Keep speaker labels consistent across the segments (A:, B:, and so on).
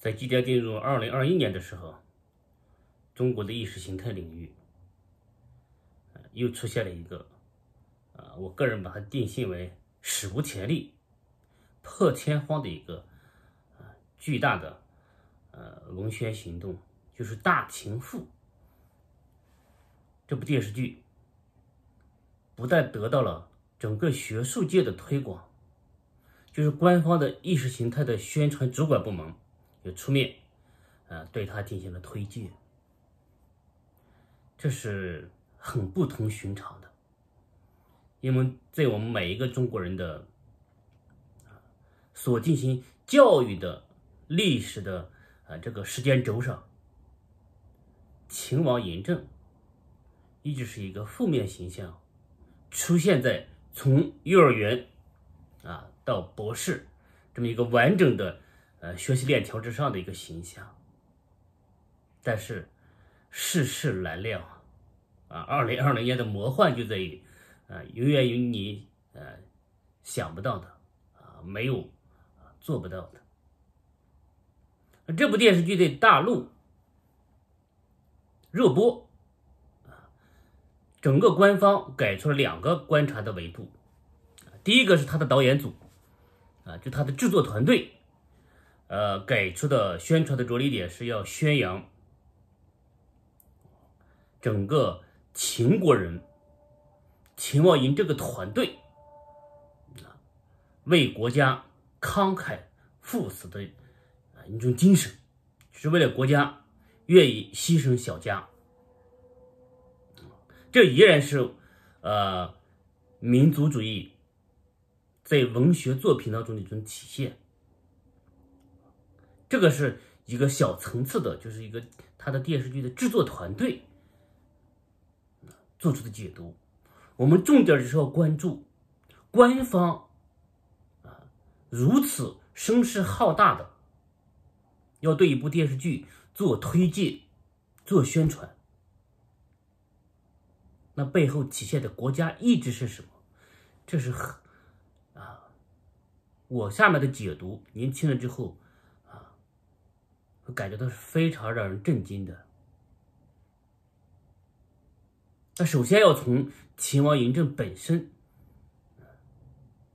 A: 在即将进入二零二一年的时候，中国的意识形态领域又出现了一个，呃，我个人把它定性为史无前例、破天荒的一个，巨大的，呃，文宣行动，就是《大秦复。这部电视剧，不但得到了整个学术界的推广，就是官方的意识形态的宣传主管部门。就出面，呃，对他进行了推荐，这是很不同寻常的，因为在我们每一个中国人的所进行教育的历史的啊这个时间轴上，秦王嬴政一直是一个负面形象，出现在从幼儿园啊到博士这么一个完整的。呃，学习链条之上的一个形象，但是世事难料啊！二零二零年的魔幻就在于啊，永远有你呃想不到的啊，没有啊做不到的。这部电视剧在大陆热播啊，整个官方给出了两个观察的维度，第一个是他的导演组啊，就他的制作团队。呃，给出的宣传的着力点是要宣扬整个秦国人、秦王营这个团队为国家慷慨赴死的一种精神，是为了国家愿意牺牲小家，这依然是呃民族主义在文学作品当中的一种体现。这个是一个小层次的，就是一个他的电视剧的制作团队做出的解读。我们重点就是要关注官方啊，如此声势浩大的要对一部电视剧做推介、做宣传，那背后体现的国家意志是什么？这是啊，我下面的解读您听了之后。感觉到是非常让人震惊的。那首先要从秦王嬴政本身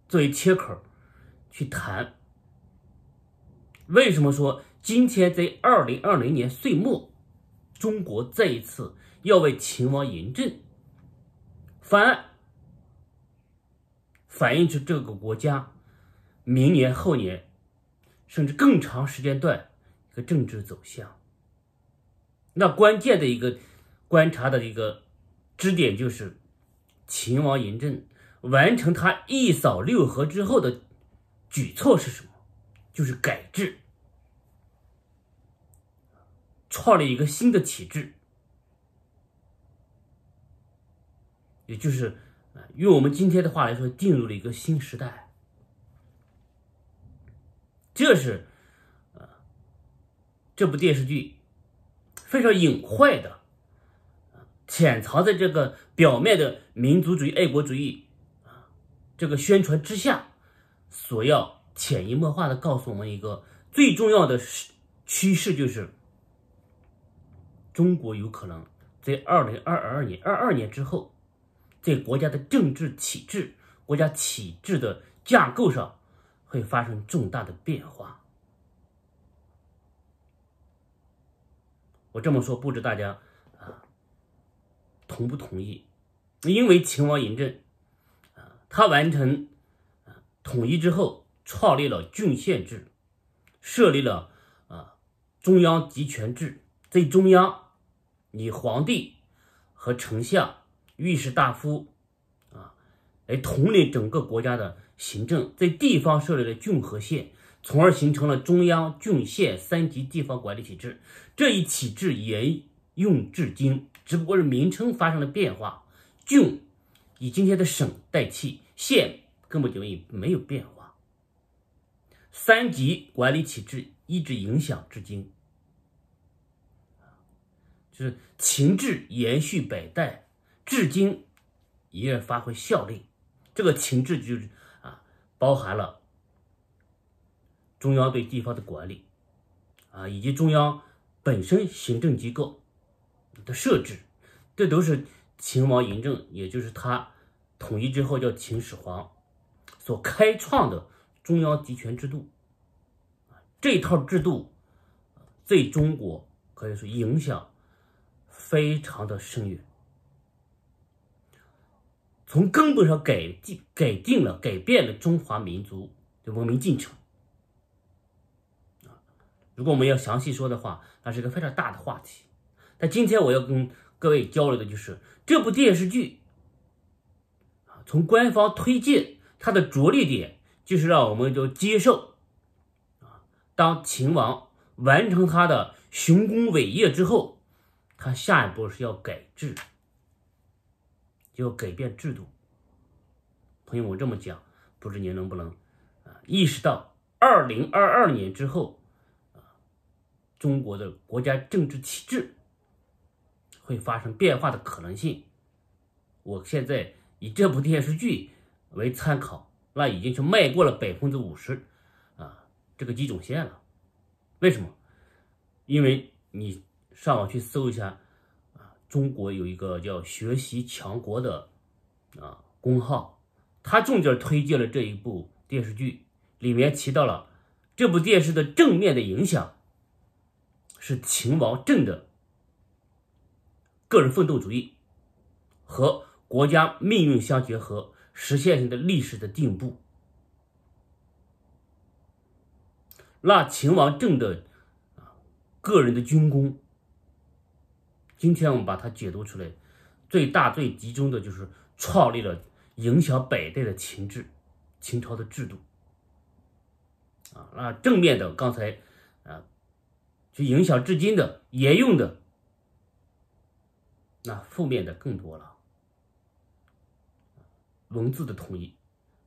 A: 作为切口去谈。为什么说今天在二零二零年岁末，中国再一次要为秦王嬴政翻案，反映出这个国家明年、后年，甚至更长时间段？个政治走向，那关键的一个观察的一个支点就是，秦王嬴政完成他一扫六合之后的举措是什么？就是改制，创了一个新的体制，也就是啊，用我们今天的话来说，进入了一个新时代。这是。这部电视剧非常隐晦的，潜藏在这个表面的民族主义、爱国主义这个宣传之下，所要潜移默化的告诉我们一个最重要的趋势，就是中国有可能在二零二二年、二二年之后，在国家的政治体制、国家体制的架构上会发生重大的变化。我这么说不知大家啊同不同意？因为秦王嬴政啊，他完成统一之后，创立了郡县制，设立了啊中央集权制，在中央以皇帝和丞相、御史大夫啊来统领整个国家的行政，在地方设立了郡和县。从而形成了中央、郡县三级地方管理体制，这一体制沿用至今，只不过是名称发生了变化。郡以今天的省代替，县根本就没有变化。三级管理体制一直影响至今，就是情制延续百代，至今依然发挥效力。这个情制就是啊，包含了。中央对地方的管理，啊，以及中央本身行政机构的设置，这都是秦王嬴政，也就是他统一之后叫秦始皇所开创的中央集权制度。这套制度，在中国可以说影响非常的深远，从根本上改进、改定了、改变了中华民族的文明进程。如果我们要详细说的话，那是一个非常大的话题。但今天我要跟各位交流的就是这部电视剧从官方推荐，它的着力点，就是让我们就接受啊，当秦王完成他的雄功伟业之后，他下一步是要改制，就要改变制度。朋友，我这么讲，不知您能不能啊意识到，二零二二年之后。中国的国家政治体制会发生变化的可能性，我现在以这部电视剧为参考，那已经是迈过了百分之五十啊这个基准线了。为什么？因为你上网去搜一下啊，中国有一个叫“学习强国”的啊公号，它重点推荐了这一部电视剧，里面提到了这部电视的正面的影响。是秦王政的个人奋斗主义和国家命运相结合，实现人的历史的进步。那秦王政的啊个人的军功，今天我们把它解读出来，最大最集中的就是创立了影响百代的秦制，秦朝的制度。啊，那正面的刚才。去影响至今的沿用的，那负面的更多了。文字的统一，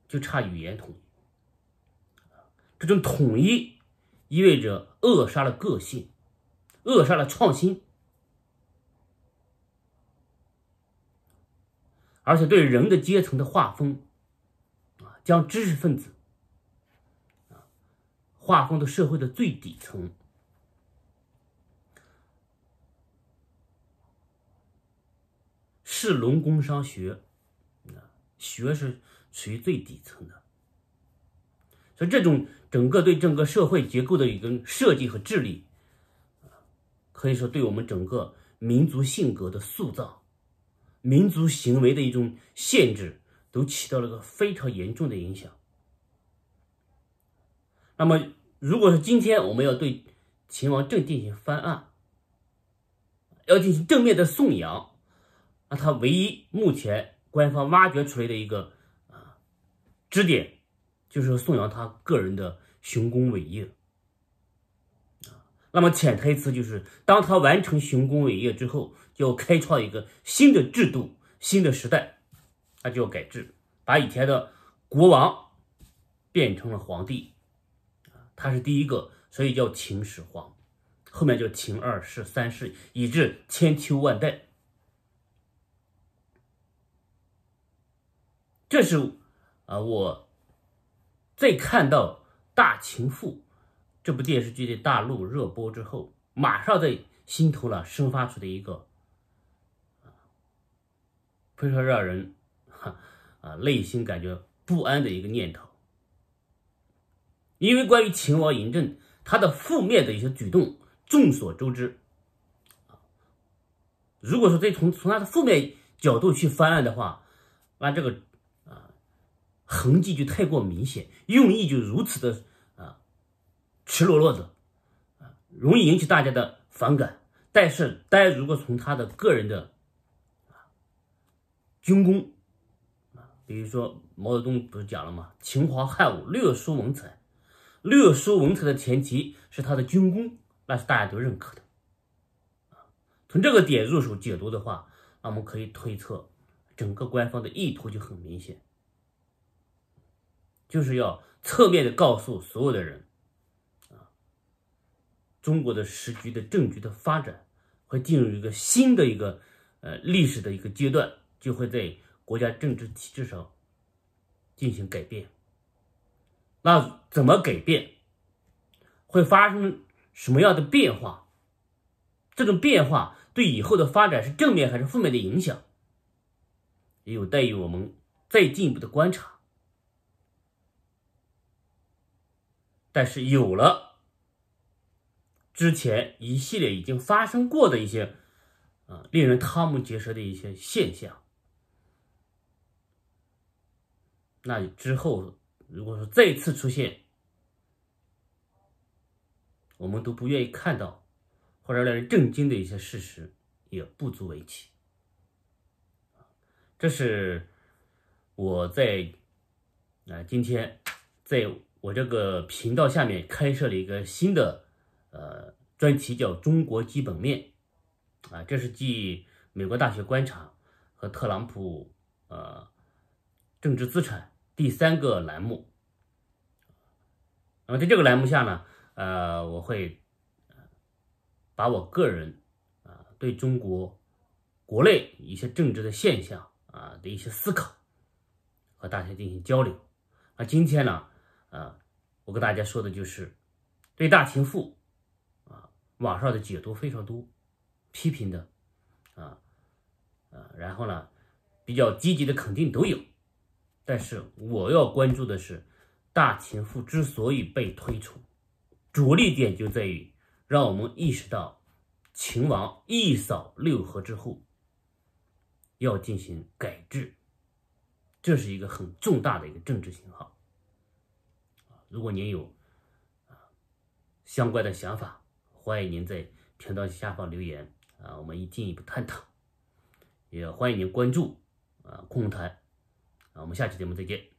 A: 就差语言统一。这种统一意味着扼杀了个性，扼杀了创新，而且对人的阶层的划分，啊，将知识分子，划分到社会的最底层。士农工商学，啊，学是处于最底层的，所以这种整个对整个社会结构的一个设计和治理，可以说对我们整个民族性格的塑造、民族行为的一种限制，都起到了个非常严重的影响。那么，如果说今天我们要对秦王政进行翻案，要进行正面的颂扬。那他唯一目前官方挖掘出来的一个啊支点，就是宋阳他个人的雄功伟业。啊，那么潜台词就是，当他完成雄功伟业之后，就要开创一个新的制度、新的时代，他就要改制，把以前的国王变成了皇帝。啊，他是第一个，所以叫秦始皇，后面叫秦二世、三世，以至千秋万代。这是啊，我在看到《大秦赋》这部电视剧的大陆热播之后，马上在心头呢生发出的一个非常让人啊内心感觉不安的一个念头。因为关于秦王嬴政他的负面的一些举动，众所周知如果说再从从他的负面角度去翻案的话，按这个。痕迹就太过明显，用意就如此的啊，赤裸裸的啊，容易引起大家的反感。但是大家如果从他的个人的啊军功啊，比如说毛泽东不是讲了吗？“秦皇汉武，略输文采。”略输文采的前提是他的军功，那是大家都认可的。从这个点入手解读的话，那我们可以推测，整个官方的意图就很明显。就是要侧面的告诉所有的人，啊，中国的时局的政局的发展会进入一个新的一个呃历史的一个阶段，就会在国家政治体制上进行改变。那怎么改变？会发生什么样的变化？这种变化对以后的发展是正面还是负面的影响？也有待于我们再进一步的观察。但是有了之前一系列已经发生过的一些啊令人瞠目结舌的一些现象，那之后如果说再次出现，我们都不愿意看到或者令人震惊的一些事实，也不足为奇。这是我在啊今天在。我这个频道下面开设了一个新的呃专题，叫“中国基本面”，啊，这是继美国大学观察和特朗普呃政治资产第三个栏目。那么在这个栏目下呢，呃，我会把我个人啊对中国国内一些政治的现象啊的一些思考和大家进行交流。那今天呢？啊，我跟大家说的就是，对大秦赋，啊，网上的解读非常多，批评的，啊，啊，然后呢，比较积极的肯定都有。但是我要关注的是，大秦赋之所以被推崇，着力点就在于让我们意识到，秦王一扫六合之后，要进行改制，这是一个很重大的一个政治信号。如果您有啊相关的想法，欢迎您在频道下方留言啊，我们一进一步探讨。也欢迎您关注啊空谈啊，我们下期节目再见。